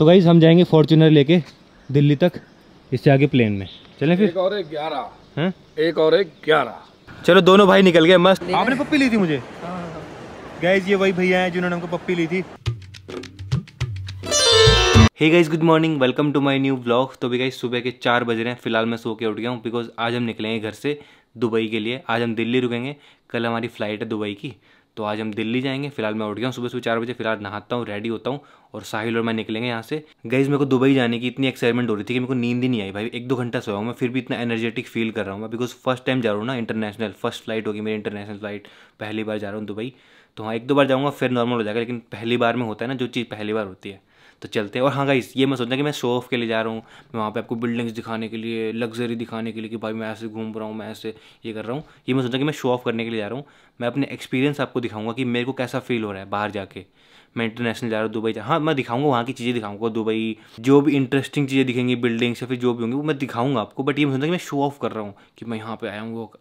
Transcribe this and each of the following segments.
तो गाइज हम जाएंगे फॉर्चुनर लेके दिल्ली तक इससे आगे प्लेन में चले फिर एक और एक ग्यारह है एक और एक ग्यारह चलो दोनों भाई निकल गए मस्त आपने हाँ। पप्पी ली थी मुझे गाइज ये वही भैया हैं जिन्होंने हमको पप्पी ली थी hey guys good morning welcome to my new blog तो भी गाइज सुबह के चार बज रहे हैं फिलहाल मैं सो के उठ गया हूँ बिकॉज आज हम निकलेंगे घर से दुबई के लिए आज हम दिल्ली रुकेंगे कल हमारी फ़्लाइट है दुबई की तो आज हम दिल्ली जाएंगे फिलहाल मैं उठ गया हूँ सुबह सुबह चार बजे फिलहाल नहाता हूँ रेडी होता हूँ और साहिल और मैं निकलेंगे यहाँ से गईज मेरे को दुबई जाने की इतनी एक्साइटमेंट हो रही थी कि मेरे को नींद ही नहीं आई भाई एक दो घंटा सोया हूँ मैं फिर भी इतना एनर्जेटिक फील कर रहा हूँ मैं बिकॉज फर्स्ट टाइम जा रहा हूँ ना इंटरनेशनल फर्स्ट फ्लाइट होगी मेरी इंटरनेशनल फ्लाइट पहली बार जा रहा हूँ दुबई तो हाँ एक दो बार जाऊँगा फिर नॉर्मल हो जाएगा लेकिन पहली बार में होता है ना जो चीज़ पहली बार होती है तो चलते हैं और हाँ गाइस ये मैं सोचना कि मैं शो ऑफ के लिए जा रहा हूँ मैं वहाँ पे आपको बिल्डिंग्स दिखाने के लिए लग्जरी दिखाने के लिए कि भाई मैं ऐसे घूम रहा हूँ मैं ऐसे ये कर रहा हूँ ये मैं सोचा कि मैं शो ऑफ करने के लिए जा रहा हूँ मैं अपने एक्सपीरियंस आपको दिखाऊंगा कि मेरे को कैसा फील हो रहा है बाहर जाके मैं इंटरनेशनल जा रहा हूँ दुबई जा हाँ मैं दिखाऊंगा वहाँ की चीज़ें दिखाऊंगा दुबई जो भी इंटरेस्टिंग चीज़ें दिखेंगी बिल्डिंग्स या फिर जो भी होंगी वो मैं दिखाऊंगा आपको बट ये मैं सोचना कि मैं शो ऑफ कर रहा हूँ कि मैं यहाँ पे आया हूँ वो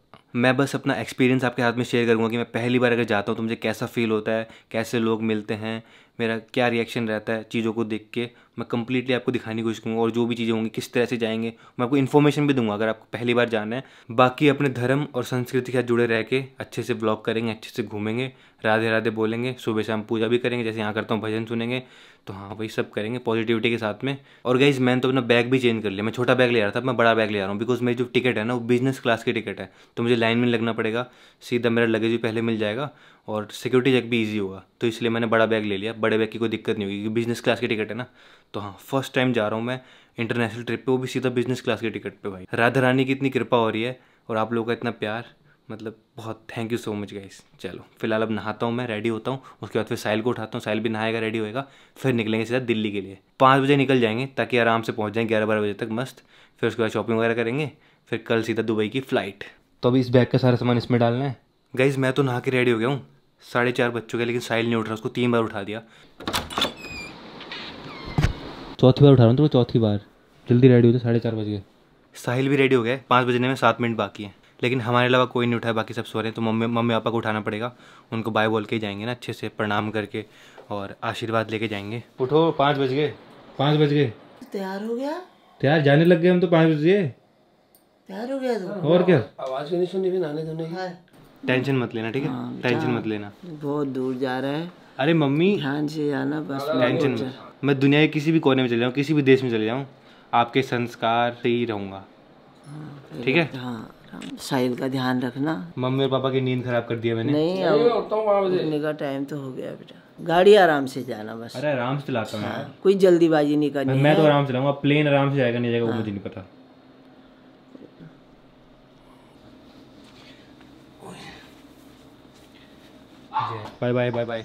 मैं बस अपना एक्सपीरियंस आपके साथ में शेयर करूँगा कि मैं पहली बार अगर जाता हूँ तो मुझे कैसा फील होता है कैसे लोग मिलते हैं मेरा क्या रिएक्शन रहता है चीज़ों को देख के मैं कंप्लीटली आपको दिखाने की कोशिश करूँगा और जो भी चीज़ें होंगी किस तरह से जाएंगे मैं आपको इन्फॉर्मेशन भी दूंगा अगर आपको पहली बार जाना है बाकी अपने धर्म और संस्कृति के साथ जुड़े रह के अच्छे से ब्लॉग करेंगे अच्छे से घूमेंगे राधे राधे बोलेंगे सुबह शाम पूजा भी करेंगे जैसे यहाँ करता हूँ भजन सुनेंगे तो हाँ वही सब करेंगे पॉजिटिविटी के साथ में और गाइज मैंने तो अपना बैग भी चेंज कर लिया मैं छोटा बैग ले रहा था मैं बड़ा बैग ले रहा हूँ बिकॉज मेरी जो टिकट है ना वो बिजनेस क्लास की टिकट है तो मुझे लाइन में लगना पड़ेगा सीधा मेरा लगेज भी पहले मिल जाएगा और सिक्योरिटी चेक भी ईजी होगा तो इसलिए मैंने बड़ा बैग ले लिया बड़े बैग की कोई दिक्कत नहीं होगी क्योंकि बिजनेस क्लास की टिकट है ना तो हाँ फर्स्ट टाइम जा रहा हूँ मैं इंटरनेशनल ट्रिप पे वो भी सीधा बिजनेस क्लास के टिकट पे भाई राधा रानी की इतनी कृपा हो रही है और आप लोगों का इतना प्यार मतलब बहुत thank you so much guys चलो फिलहाल अब नहाता हूँ मैं रेडी होता हूँ उसके बाद फिर साइल को उठाता हूँ साइल भी नहाएगा रेडी होएगा फिर निकलेंगे सीधा दिल्ली के लिए पाँच बजे निकल जाएंगे ताकि आराम से पहुँच जाएँ ग्यारह बारह बजे तक मस्त फिर उसके बाद शॉपिंग वगैरह करेंगे फिर कल सीधा दुबई की फ़्लाइट तो अभी इस बैग का सारा सामान इसमें डालना है गाइज़ मैं तो नहा के रेडी हो गया हूँ साढ़े चार बच्चों के लेकिन साइल नहीं उठ रहा उसको तीन बार उठा दिया चौथी बार उठा रहा हूँ तो चौथी बार जल्दी रेडी हो जाए तो साढ़े चार बज गए साहिल भी रेडी हो गए पाँच बजने में सात मिनट बाकी हैं लेकिन हमारे अलावा कोई नहीं उठा बाकी सब सो रहे हैं तो मम्मी मम्मी पापा को उठाना पड़ेगा उनको बाय बोल के ही जाएंगे ना अच्छे से प्रणाम करके और आशीर्वाद लेके जाएंगे उठो पाँच बज गए पाँच बज गए तैयार हो गया तैयार जाने लग गए हम तो पाँच बज गए तैयार हो गया तो और क्या आवाज़ नहीं सुनी नहाने धोने टेंशन मत लेना ठीक है हाँ, टेंशन मत लेना बहुत दूर जा रहे हैं अरे मम्मी हाँ जी आना बस टेंशन मैं दुनिया के किसी भी कोने में चले जाऊँ किसी भी देश में चले जाऊँ आपके संस्कार से ही रहूँगा हाँ, ठीक है साहिल हाँ, का ध्यान रखना मम्मी और पापा की नींद खराब कर दिया मैंने नहीं अब का टाइम तो हो गया बेटा गाड़ी आराम से जाना बस अरे आराम से चलाता हूँ हाँ, कोई जल्दीबाजी नहीं करनी मैं तो आराम से चलाऊंगा प्लेन आराम से जाएगा नहीं जाएगा वो मुझे नहीं पता बाय बाय बाय बाय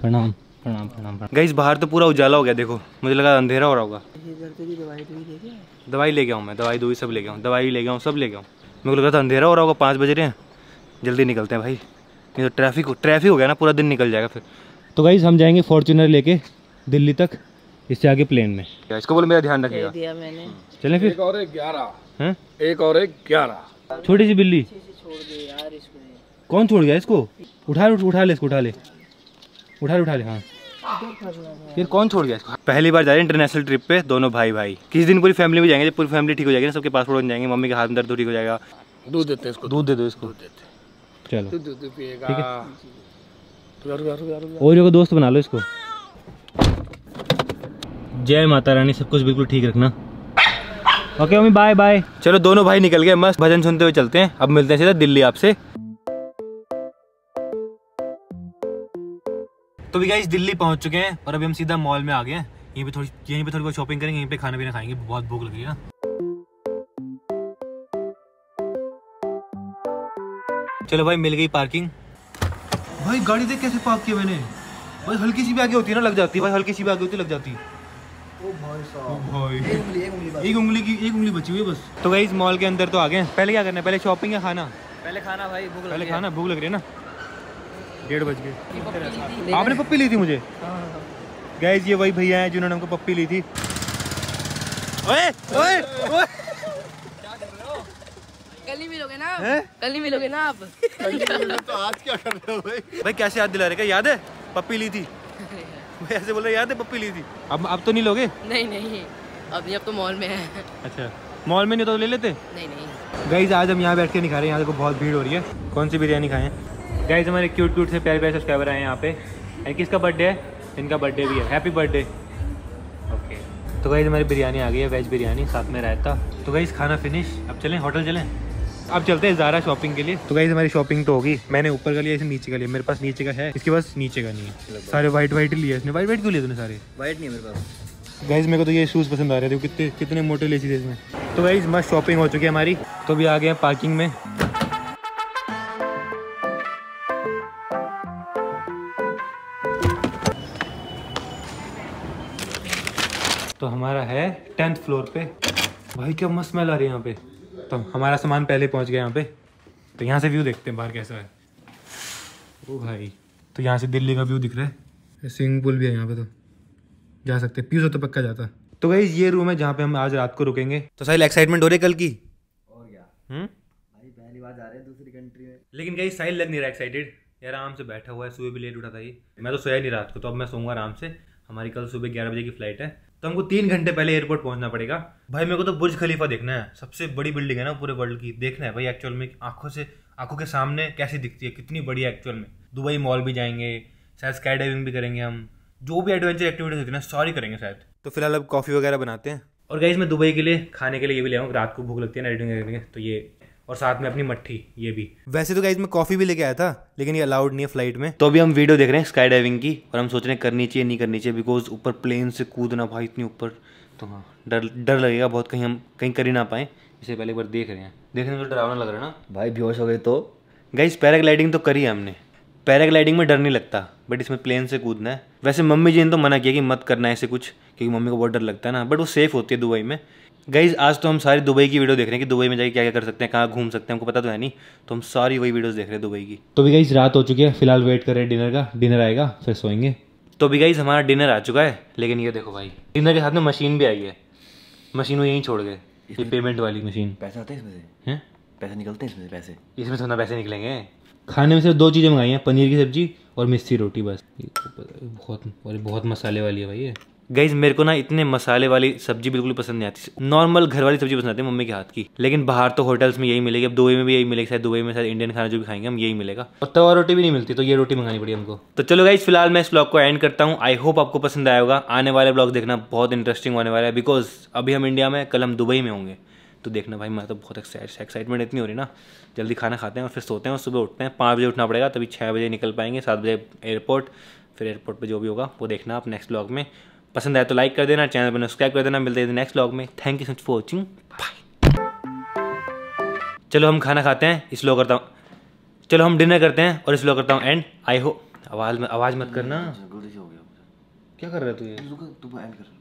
प्रणाम प्रणाम प्रणाम गई बाहर तो पूरा उजाला हो गया देखो मुझे लगा अंधेरा हो रहा होगा दवाई लेके आऊँ मैं दवाई दवाई सब लेके आऊँ दवाई लेके आऊँ सब लेके आऊँ मेरे को लगा था अंधेरा हो रहा होगा पाँच बज रहे हैं जल्दी निकलते हैं भाई ये तो ट्रैफिक ट्रैफिक हो गया ना पूरा दिन निकल जाएगा फिर तो गाइज हम जाएंगे फॉर्चुनर लेके दिल्ली तक इससे आगे प्लेन में इसको बोलो मेरा ध्यान रखेगा चले फिर एक और एक ग्यारह एक और एक ग्यारह छोटी सी बिल्ली कौन छोड़ गया इसको उठा उठा ले इसको उठा ले उठा उठा ले हाँ फिर कौन छोड़ गया इसको पहली बार जा रहे हैं इंटरनेशनल ट्रिप पे दोनों भाई भाई किस दिन पूरी फैमिली में जाएंगे पूरी फैमिली ठीक हो जाएगी ना सबके पासपोर्ट बन जाएंगे मम्मी के हाथ में दर्द ठीक हो जाएगा दूध देते हैं इसको दूध दे दो इसको चलो और जो दोस्त बना लो इसको जय माता रानी सब कुछ बिल्कुल ठीक रखना ओके मम्मी बाय बाय चलो दोनों भाई निकल गए मस्त भजन सुनते हुए चलते हैं अब मिलते हैं सीधा दिल्ली आपसे तो भी गाइज दिल्ली पहुंच चुके हैं और अभी हम सीधा मॉल में आ गए हैं यहीं पे थोड़ी यहीं पे थोड़ी बहुत शॉपिंग करेंगे यहीं पे खाना पीना खाएंगे बहुत भूख लगी है चलो भाई मिल गई पार्किंग भाई गाड़ी देख कैसे पार्क किया मैंने भाई हल्की सी भी आगे होती है ना लग जाती भाई हल्की सी भी आगे होती लग जाती ओ भाई साहब एक उंगली की एक उंगली बची हुई है बस तो भाई मॉल के अंदर तो आ गए पहले क्या करना है पहले शॉपिंग या खाना पहले खाना भाई भूख लग पहले खाना भूख लग रही है ना डेढ़ बज गए आपने पप्पी ली थी मुझे हाँ, हाँ, हाँ। गैज ये वही भैया हैं जिन्होंने हमको पप्पी ली थी ओए ओए ओए कल ही मिलोगे ना कल ही मिलोगे ना आप तो आज क्या कर रहे हो भाई भाई कैसे याद दिला रहे क्या याद है पप्पी ली थी भाई ऐसे बोल रहे याद है पप्पी ली थी अब अब तो नहीं लोगे नहीं नहीं अब अब तो मॉल में है अच्छा मॉल में नहीं तो ले लेते नहीं नहीं गई आज हम यहाँ बैठ के नहीं खा रहे हैं यहाँ देखो बहुत भीड़ हो रही है कौन सी बिरयानी खाएं गाइज हमारे क्यूट क्यूट से प्यारे प्यारे सब्सक्राइबर आए हैं यहाँ पे एंड किसका बर्थडे है इनका बर्थडे भी है हैप्पी बर्थडे ओके तो गाइज हमारी बिरयानी आ गई है वेज बिरयानी साथ में रायता तो गाइज खाना फिनिश अब चलें होटल चलें अब चलते हैं ज़ारा शॉपिंग के लिए तो गाइज हमारी शॉपिंग तो होगी मैंने ऊपर का लिया इसे नीचे का लिया मेरे पास नीचे का है इसके पास नीचे का नहीं है सारे वाइट वाइट ही लिया इसने वाइट वाइट क्यों लिए तुमने सारे वाइट नहीं है मेरे पास गाइज मेरे को तो ये शूज़ पसंद आ रहे थे कितने कितने मोटे ले थे इसमें तो गाइज मस्त शॉपिंग हो चुकी है हमारी तो अभी आ गए हैं पार्किंग में तो हमारा है टेंथ फ्लोर पे भाई क्या मस्त स्मेल आ रही है यहाँ पे तो हमारा सामान पहले पहुँच गया यहाँ पे तो यहाँ से व्यू देखते हैं बाहर कैसा है ओ भाई तो यहाँ से दिल्ली का व्यू दिख रहा है स्विमिंग पूल भी है यहाँ पे तो जा सकते हैं पीछे तो पक्का जाता तो भाई ये रूम है जहाँ पे हम आज रात को रुकेंगे तो सही एक्साइटमेंट हो रही कल की और क्या हम्म? भाई पहली बार जा रहे हैं दूसरी कंट्री में लेकिन कहीं साहिल लग नहीं रहा एक्साइटेड यार आराम से बैठा हुआ है सुबह भी लेट उठा था ये मैं तो सोया नहीं रात को तो अब मैं सोऊंगा आराम से हमारी कल सुबह ग्यारह बजे की फ्लाइट है तो हमको तीन घंटे पहले एयरपोर्ट पहुंचना पड़ेगा भाई मेरे को तो बुर्ज खलीफा देखना है सबसे बड़ी बिल्डिंग है ना पूरे वर्ल्ड की देखना है भाई एक्चुअल में आंखों से आंखों के सामने कैसी दिखती है कितनी बड़ी है एक्चुअल में दुबई मॉल भी जाएंगे शायद स्काई डाइविंग भी करेंगे हम जो भी एडवेंचर एक्टिविटीज होती है ना करेंगे शायद तो फिलहाल अब कॉफ़ी वगैरह बनाते हैं और गाइज मैं दुबई के लिए खाने के लिए ये भी ले आऊँ रात को भूख लगती है ना एडिटिंग करने तो ये और साथ में अपनी मट्ठी ये भी वैसे तो गाइज मैं कॉफ़ी भी लेके आया था लेकिन ये अलाउड नहीं है फ्लाइट में तो अभी हम वीडियो देख रहे हैं स्काई डाइविंग की और हम सोच रहे हैं करनी चाहिए नहीं करनी चाहिए बिकॉज ऊपर प्लेन से कूदना भाई इतनी ऊपर तो हाँ डर डर लगेगा बहुत कहीं हम कहीं कर ही ना पाए इसे पहले एक बार देख रहे हैं देखने में तो डरावना लग रहा है ना भाई बेहोश हो गए तो गाइज पैराग्लाइडिंग तो करी है हमने पैराग्लाइडिंग में डर नहीं लगता बट इसमें प्लेन से कूदना है वैसे मम्मी जी ने तो मना किया कि मत करना है ऐसे कुछ क्योंकि मम्मी को बहुत डर लगता है ना बट वो सेफ़ होती है दुबई में गाइज आज तो हम सारी दुबई की वीडियो देख रहे हैं कि दुबई में जाके क्या क्या कर सकते हैं कहाँ घूम सकते हैं हमको पता तो है नहीं तो हम सारी वही वीडियोस देख रहे हैं दुबई की तो भी गाइज रात हो चुकी है फिलहाल वेट कर रहे हैं डिनर का डिनर आएगा फिर सोएंगे तो भी गाइज हमारा डिनर आ चुका है लेकिन ये देखो भाई डिनर के साथ में मशीन भी आई है मशीन वो यहीं छोड़ गए पेमेंट वाली मशीन पैसे आते हैं इसमें से पैसे निकलते हैं इसमें पैसे इसमें सोना पैसे निकलेंगे खाने में सिर्फ दो चीज़ें मंगाई हैं पनीर की सब्जी और मिस्सी रोटी बस तो बहुत और बहुत मसाले वाली है भाई ये गईज मेरे को ना इतने मसाले वाली सब्जी बिल्कुल पसंद नहीं आती नॉर्मल घर वाली सब्जी पसंद आती है मम्मी के हाथ की लेकिन बाहर तो होटल्स में यही मिलेगी अब दुबई में भी यही मिलेगी शायद दुबई में शायद इंडियन खाना जो भी खाएंगे हम यही मिलेगा और तवा रोटी भी नहीं मिलती तो ये रोटी मंगानी पड़ी हमको तो चलो गाइज फिलहाल मैं इस ब्लॉग को एंड करता हूँ आई होप आपको पसंद आएगा आने वाले ब्लॉग देखना बहुत इंटरेस्टिंग होने वाला है बिकॉज अभी हम इंडिया में कल हम दुबई में होंगे तो देखना भाई मैं तो बहुत एक्साइटमेंट इतनी हो रही ना जल्दी खाना खाते हैं और फिर सोते हैं और सुबह उठते हैं पाँच बजे उठना पड़ेगा तभी छः बजे निकल पाएंगे सात बजे एयरपोर्ट फिर एयरपोर्ट पर जो भी होगा वो देखना आप नेक्स्ट ब्लॉग में पसंद आया तो लाइक कर देना चैनल पर सब्सक्राइब कर देना मिलते हैं नेक्स्ट ब्लॉग में thank you so much for watching bye चलो हम खाना खाते हैं इसलो करता हूँ चलो हम डिनर करते हैं और इसलो करता हूँ एंड आई होप आवाज़ आवाज़ मत करना क्या कर रहा है तू ये तू एंड तो कर